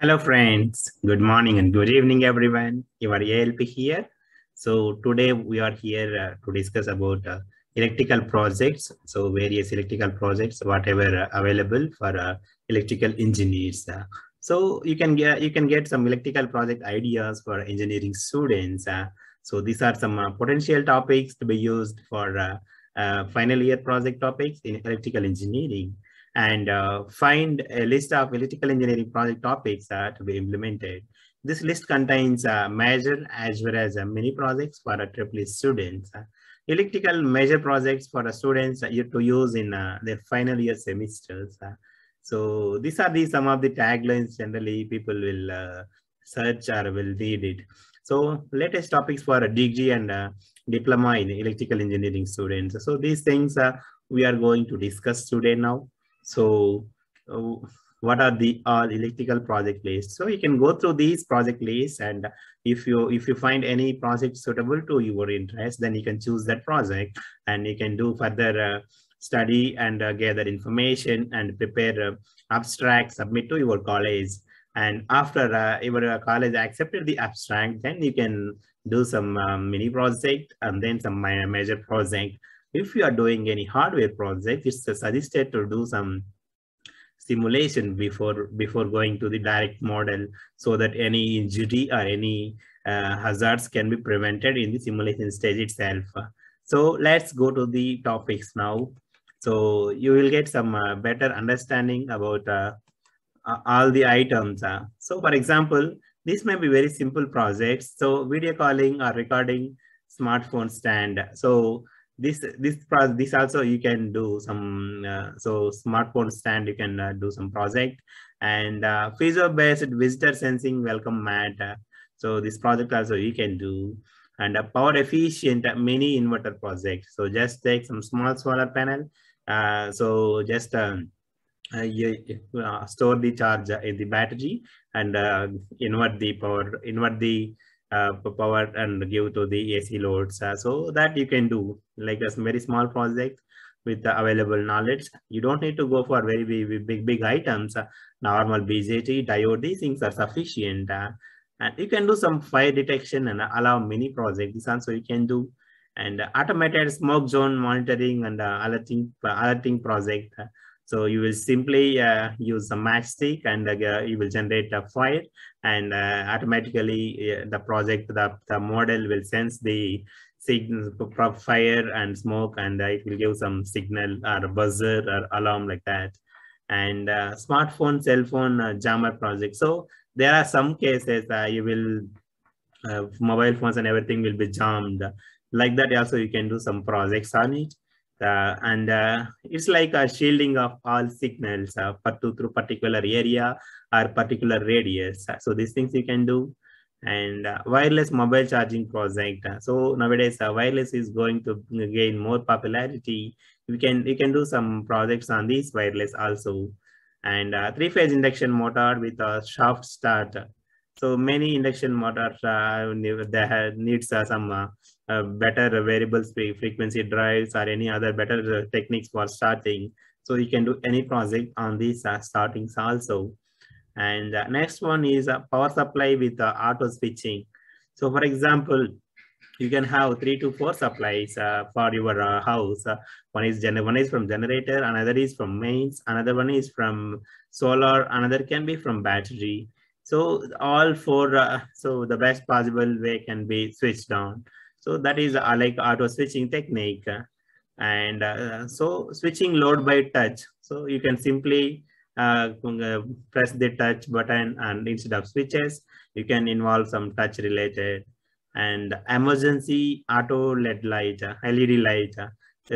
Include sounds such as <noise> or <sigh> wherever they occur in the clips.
Hello friends, good morning and good evening everyone. You are ALP here. So today we are here uh, to discuss about uh, electrical projects. So various electrical projects, whatever uh, available for uh, electrical engineers. Uh, so you can get you can get some electrical project ideas for engineering students. Uh, so these are some potential topics to be used for final year project topics in electrical engineering and uh, find a list of electrical engineering project topics that to be implemented. This list contains uh, major as well as uh, mini projects for uh, triple students. electrical major projects for the students to use in uh, their final year semesters. so these are the some of the taglines generally people will uh, search or will read it. So latest topics for a degree and a uh, diploma in electrical engineering students. So these things uh, we are going to discuss today now. So uh, what are the uh, electrical project lists? So you can go through these project lists and if you if you find any project suitable to your interest, then you can choose that project and you can do further uh, study and uh, gather information and prepare uh, abstract, submit to your college. And after uh, your uh, college accepted the abstract, then you can do some uh, mini project and then some major project if you are doing any hardware project, it's suggested to do some simulation before before going to the direct model so that any injury or any uh, hazards can be prevented in the simulation stage itself. So let's go to the topics now. So you will get some uh, better understanding about uh, uh all the items. Uh. So for example, this may be very simple projects. So video calling or recording smartphone stand. So this this this also you can do some uh, so smartphone stand you can uh, do some project and uh, based visitor sensing welcome mat uh, so this project also you can do and a uh, power efficient uh, mini inverter project so just take some small solar panel so just um, you, store the charge in the battery and invert the power invert the uh, power and give to the AC loads. Uh, so that you can do like a very small project with the available knowledge. You don't need to go for very big, big, big items. Uh, normal BJT, diode, these things are sufficient. and you can do some fire detection and allow mini projects. And so you can do and automated smoke zone monitoring and alerting, alerting project. So you will simply uh, use the matchstick and uh, you will generate a file and uh, automatically uh, the project, the, the model will sense the signal, fire and smoke and uh, it will give some signal or buzzer or alarm like that. And smartphone, cell phone, jammer project. So there are some cases you will uh, mobile phones and everything will be jammed like that also you can do some projects on it uh, and uh, it's like a shielding of all signals uh, through particular area or particular radius. So these things you can do and uh, wireless mobile charging project so nowadays uh, wireless is going to gain more popularity you can you can do some projects on this wireless also and uh, three phase induction motor with a shaft start so many induction motors uh, they have, needs uh, some uh, better variable frequency drives or any other better uh, techniques for starting. So you can do any project on these uh, startings also. And uh, next one is power supply with auto switching. So for example, you can have three to four supplies uh, for your uh, house. Uh, one is one is from generator, another is from mains, another one is from solar, another can be from battery. So all four, uh, so the best possible way can be switched on. So that is uh, like auto switching technique. And uh, so switching load by touch. So you can simply uh, uh press the touch button and instead of switches, you can involve some touch related and emergency auto LED light, uh, LED light.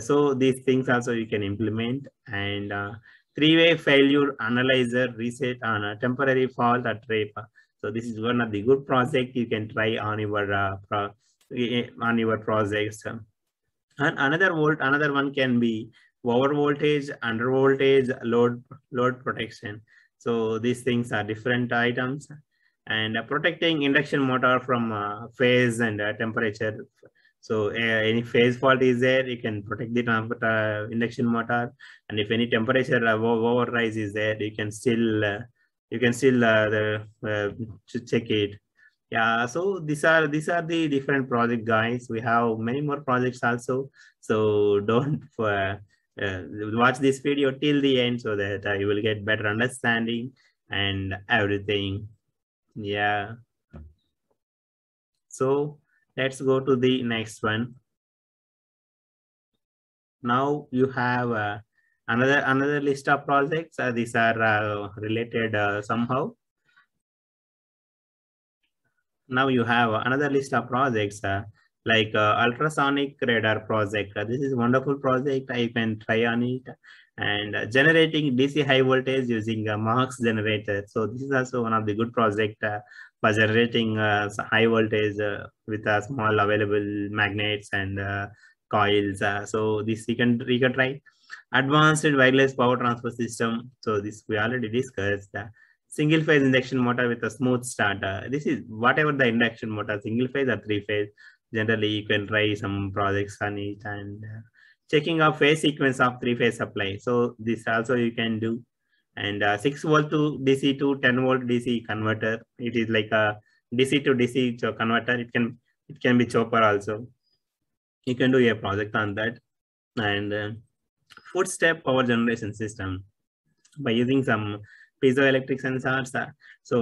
So these things also you can implement and uh, three-way failure analyzer reset on a temporary fault at RAPE. So this is one of the good project you can try on your uh, pro eh, on your projects. And another volt, another one can be over voltage, under voltage, load load protection. So these things are different items and uh, protecting induction motor from uh, phase and uh, temperature so uh, any phase fault is there, you can protect the uh, induction motor. And if any temperature uh, over rise is there, you can still uh, you can still uh, the, uh, check it. Yeah, so these are these are the different project guys. We have many more projects also. So don't <laughs> watch this video till the end so that you will get better understanding and everything. Yeah. So Let's go to the next one. Now you have uh, another another list of projects. Uh, these are uh, related uh, somehow. Now you have another list of projects uh, like uh, ultrasonic radar project. this is wonderful project. I can try on it and generating DC high voltage using a Mohawks generator. So this is also one of the good project by generating a uh, high voltage uh, with a uh, small available magnets and coils. so this you can, you can try. Advanced wireless power transfer system. So this we already discussed single phase induction motor with a smooth starter. This is whatever the induction motor, single phase or three phase. Generally, you can try some projects on it and uh, checking of phase sequence of three phase supply. So this also you can do and uh, 6 volt to dc to 10 volt dc converter it is like a dc to dc converter it can it can be chopper also you can do a project on that and uh, fourth step power generation system by using some piezoelectric sensors uh, so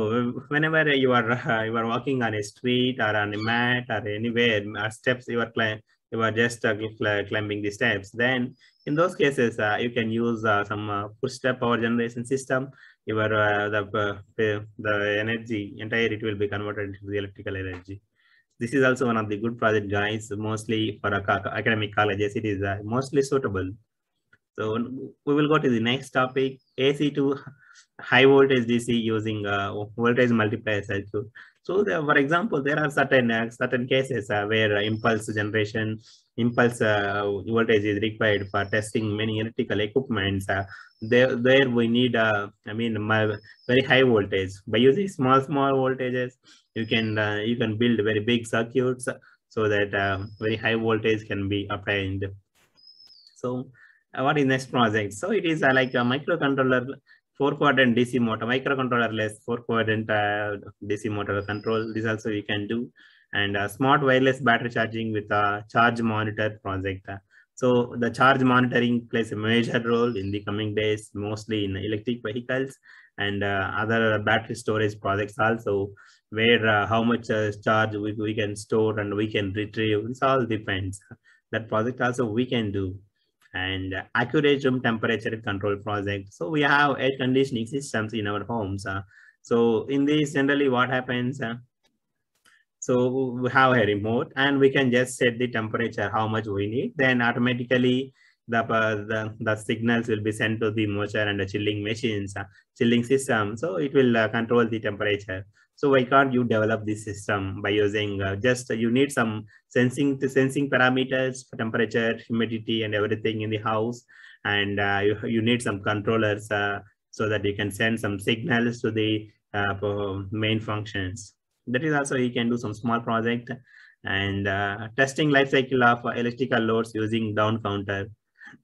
whenever you are uh, <laughs> you are walking on a street or on a mat or anywhere or uh, steps you are you are just uh, climbing the steps, then in those cases, uh, you can use uh, some footstep power generation system. Your the, the energy, entire it will be converted into the electrical energy this is also one of the good project guys mostly for academic colleges it is uh, mostly suitable so we will go to the next topic ac to high voltage dc using uh, voltage multiplier circuit so there, for example, there are certain uh, certain cases uh, where impulse generation, impulse uh, voltage is required for testing many electrical equipments. Uh, there, there we need, uh, I mean, very high voltage. By using small, small voltages, you can you can build very big circuits so that very high voltage can be obtained. So what is next project? So it is like a microcontroller four quadrant DC motor, microcontroller less four quadrant uh, DC motor control. This also we can do. And uh, smart wireless battery charging with a charge monitor project. So the charge monitoring plays a major role in the coming days, mostly in electric vehicles and uh, other battery storage projects also, where uh, how much uh, charge we, we can store and we can retrieve. It all depends. That project also we can do and accurate room temperature control project. So we have air conditioning systems in our homes. Uh, so in this generally what happens, uh, so we have a remote and we can just set the temperature, how much we need. Then automatically the, uh, the, the signals will be sent to the moisture and the chilling machines, uh, chilling system. So it will uh, control the temperature. So why can't you develop this system by using uh, just uh, you need some sensing sensing parameters, temperature, humidity, and everything in the house, and uh, you you need some controllers uh, so that you can send some signals to the uh, main functions. That is also you can do some small project and uh, testing life cycle of electrical loads using down counter.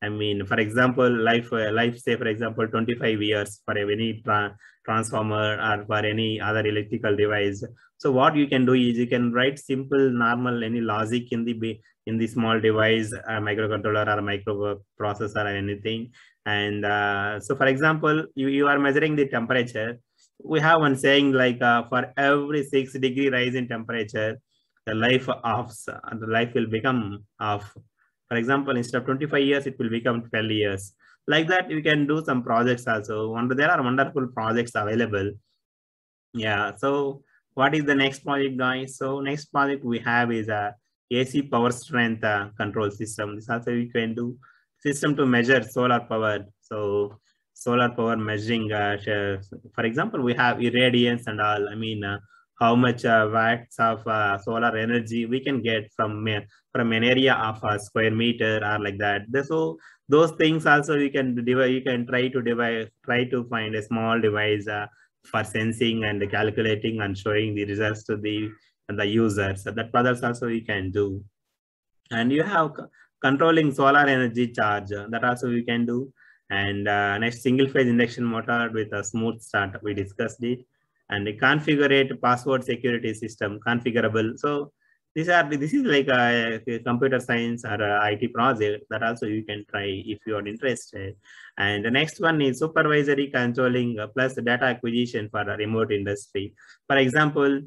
I mean, for example, life, uh, life say, for example, 25 years for any tra transformer or for any other electrical device. So what you can do is you can write simple, normal, any logic in the in the small device, a microcontroller or microprocessor or anything. And uh, so, for example, you, you are measuring the temperature. We have one saying like uh, for every six degree rise in temperature, the life of the life will become off for example, instead of 25 years, it will become 12 years. Like that, you can do some projects also. There are wonderful projects available. Yeah, so what is the next project, guys? So next project we have is uh, a AC power strength uh, control system. This also we can do system to measure solar power. So solar power measuring, uh, for example, we have irradiance and all. I mean, uh, how much uh, watts of uh, solar energy we can get from from an area of a square meter or like that. So those things also you can divide, you can try to divide, try to find a small device uh, for sensing and calculating and showing the results to the the users. So that others also you can do. And you have controlling solar energy charge that also you can do. And uh, next single phase induction motor with a smooth start, we discussed it and configure it password security system configurable. So these are this is like a, a computer science or IT project that also you can try if you are interested. And the next one is supervisory controlling plus data acquisition for a remote industry. For example,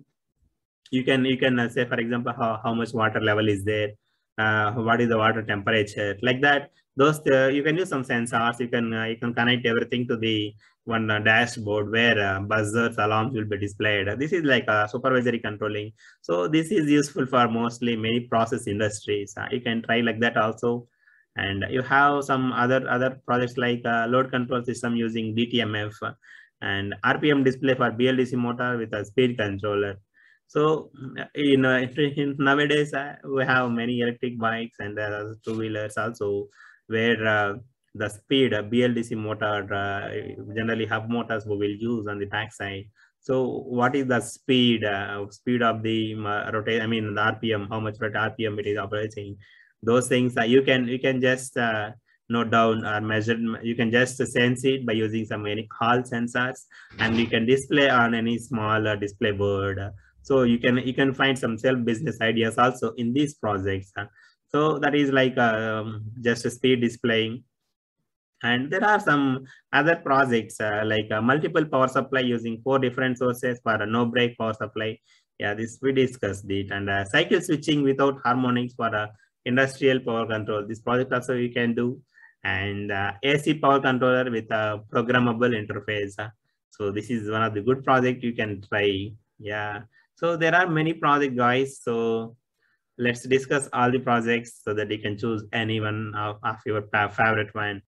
you can you can uh, say for example how, how much water level is there uh, what is the water temperature like that those uh, you can use some sensors you can uh, you can connect everything to the one uh, dashboard where uh, buzzers alarms will be displayed this is like a supervisory controlling so this is useful for mostly many process industries uh, you can try like that also and you have some other other projects like load control system using dtmf and rpm display for bldc motor with a speed controller so you uh, know, nowadays uh, we have many electric bikes and there are two wheelers also, where uh, the speed, uh, BLDC motor, uh, generally hub motors we will use on the side. So what is the speed, uh, speed of the rotate? I mean, the RPM, how much RPM it is operating? Those things that you can you can just note down or measure. You can just sense it by using some any hall sensors, and you can display on any small display board so you can you can find some self business ideas also in these projects. So that is like um, just a speed displaying. And there are some other projects uh, like uh, multiple power supply using four different sources for a no break power supply. Yeah, this we discussed it and uh, cycle switching without harmonics for a uh, industrial power control. This project also you can do and uh, AC power controller with a programmable interface. So this is one of the good project you can try. Yeah. So there are many project guys. So let's discuss all the projects so that you can choose any one of, of your favorite one.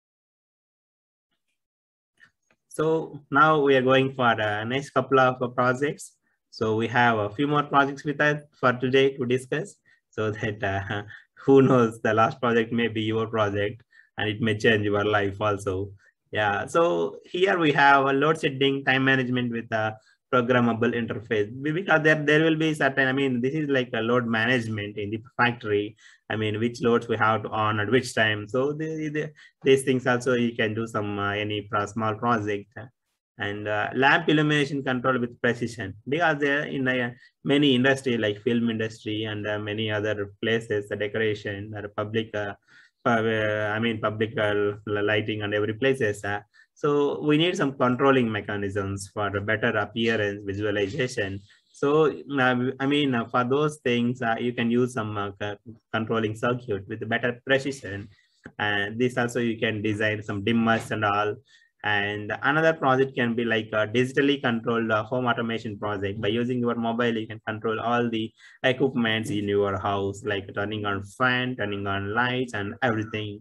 So now we are going for the next couple of projects. So we have a few more projects with us for today to discuss so that uh, <laughs> who knows the last project may be your project and it may change your life also. Yeah, so here we have a load shedding time management with a uh, programmable interface because uh, there there will be certain i mean this is like a load management in the factory i mean which loads we have to on at which time so the, the, these things also you can do some uh, any small project and uh, lamp illumination control with precision because there in uh, many industry like film industry and uh, many other places the decoration or public uh, uh, i mean public lighting and every places so we need some controlling mechanisms for better appearance visualization. So um, I mean, uh, for those things, uh, you can use some uh, controlling circuit with better precision. And this also you can design some dimmers and all. And another project can be like a digitally controlled uh, home automation project. By using your mobile, you can control all the equipments in your house, like turning on fan, turning on lights and everything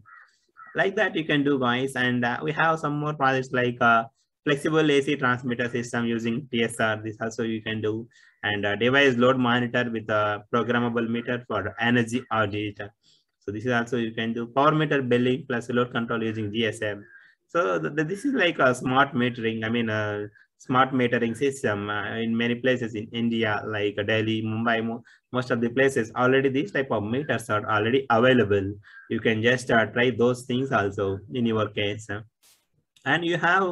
like that you can do guys. And uh, we have some more projects like uh, flexible AC transmitter system using TSR. This also you can do. And uh, device load monitor with a programmable meter for energy or data. So this is also you can do power meter billing plus load control using GSM. So th this is like a smart metering. I mean, uh, smart metering system uh, in many places in India, like Delhi, Mumbai, mo most of the places already these type of meters are already available. You can just uh, try those things also in your case. And you have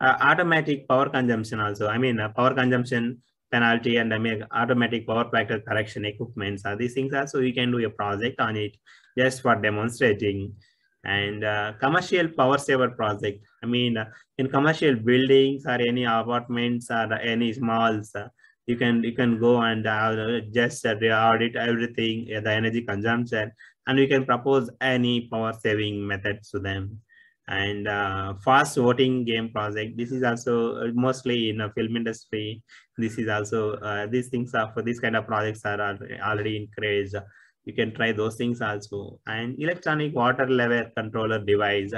uh, automatic power consumption also. I mean, uh, power consumption penalty and I mean, automatic power factor correction equipments. Uh, these things also you can do a project on it just for demonstrating and uh, commercial power saver project. I mean, uh, in commercial buildings or any apartments or any smalls, uh, you can you can go and just audit everything, uh, the energy consumption, and we can propose any power saving methods to them. And uh, fast voting game project. This is also uh, mostly in the film industry. This is also these things are for these kind of projects are already encouraged you can try those things also and electronic water level controller device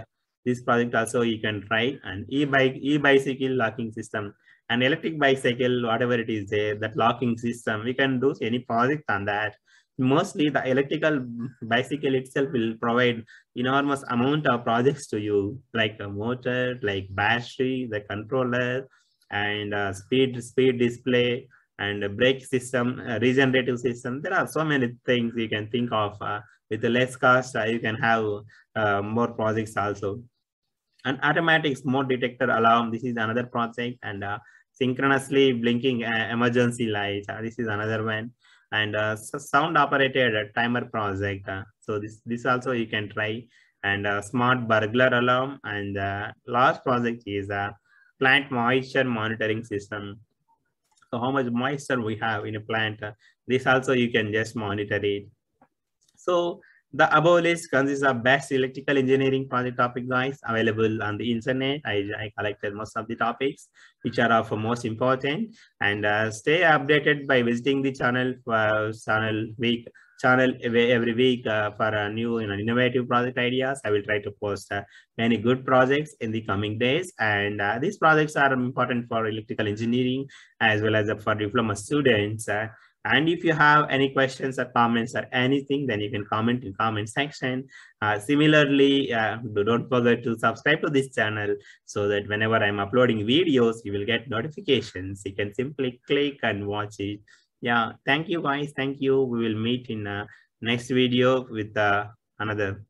this project also you can try and e-bike e-bicycle locking system and electric bicycle whatever it is there that locking system we can do any project on that mostly the electrical bicycle itself will provide enormous amount of projects to you like a motor like battery the controller and uh, speed speed display and brake system, regenerative system. There are so many things you can think of. Uh, with less cost, uh, you can have uh, more projects also. An automatic smoke detector alarm. This is another project. And synchronously blinking emergency lights. this is another one. And sound operated timer project. so this, this also you can try. And smart burglar alarm. And last project is a plant moisture monitoring system so how much moisture we have in a plant, uh, this also you can just monitor it. So the above list consists of best electrical engineering project topic guys available on the internet. I, I collected most of the topics which are of most important and uh, stay updated by visiting the channel uh, channel week channel every week uh, for a new you know, innovative project ideas. I will try to post uh, many good projects in the coming days. And uh, these projects are important for electrical engineering as well as for diploma students. And if you have any questions or comments or anything, then you can comment in comment section. Uh, similarly, uh, don't forget to subscribe to this channel so that whenever I'm uploading videos, you will get notifications. You can simply click and watch it yeah thank you guys thank you we will meet in uh, next video with uh, another